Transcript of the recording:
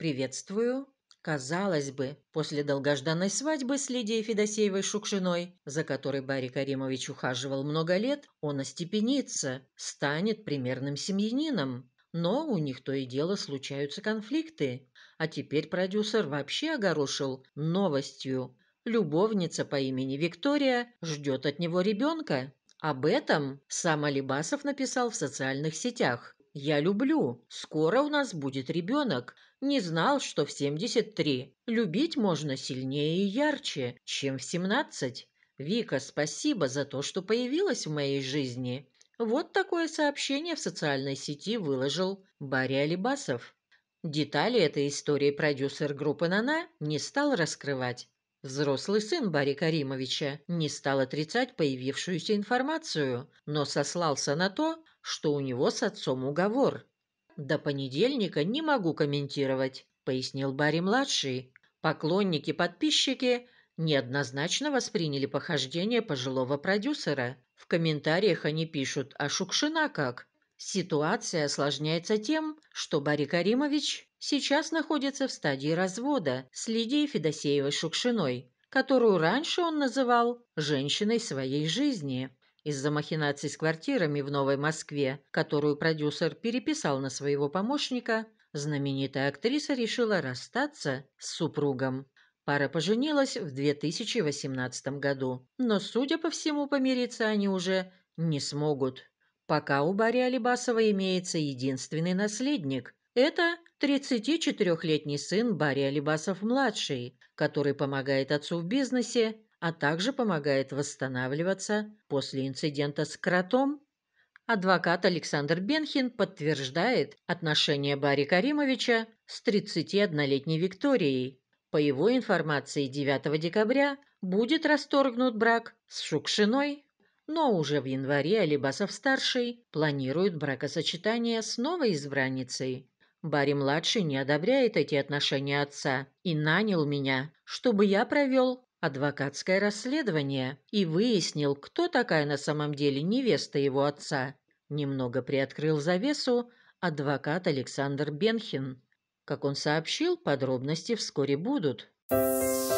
«Приветствую». Казалось бы, после долгожданной свадьбы с Лидией Федосеевой Шукшиной, за которой Барри Каримович ухаживал много лет, он остепенится, станет примерным семьянином. Но у них то и дело случаются конфликты. А теперь продюсер вообще огорошил новостью. Любовница по имени Виктория ждет от него ребенка. Об этом сам Алибасов написал в социальных сетях я люблю. Скоро у нас будет ребенок. Не знал, что в 73. Любить можно сильнее и ярче, чем в 17. Вика, спасибо за то, что появилась в моей жизни. Вот такое сообщение в социальной сети выложил Барри Алибасов. Детали этой истории продюсер группы «Нана» не стал раскрывать. Взрослый сын Барри Каримовича не стал отрицать появившуюся информацию, но сослался на то, что у него с отцом уговор. «До понедельника не могу комментировать», — пояснил Барри-младший. Поклонники-подписчики неоднозначно восприняли похождение пожилого продюсера. В комментариях они пишут «А Шукшина как?» Ситуация осложняется тем, что Барри Каримович сейчас находится в стадии развода с Лидией Федосеевой-Шукшиной, которую раньше он называл «женщиной своей жизни» из-за махинаций с квартирами в Новой Москве, которую продюсер переписал на своего помощника, знаменитая актриса решила расстаться с супругом. Пара поженилась в 2018 году, но, судя по всему, помириться они уже не смогут. Пока у Барри Алибасова имеется единственный наследник. Это 34-летний сын Барри Алибасов-младший, который помогает отцу в бизнесе, а также помогает восстанавливаться после инцидента с кротом. Адвокат Александр Бенхин подтверждает отношения Барри Каримовича с 31-летней Викторией. По его информации, 9 декабря будет расторгнут брак с Шукшиной но уже в январе Алибасов-старший планирует бракосочетание с новой избранницей. Барри-младший не одобряет эти отношения отца и нанял меня, чтобы я провел адвокатское расследование и выяснил, кто такая на самом деле невеста его отца. Немного приоткрыл завесу адвокат Александр Бенхин. Как он сообщил, подробности вскоре будут. Thank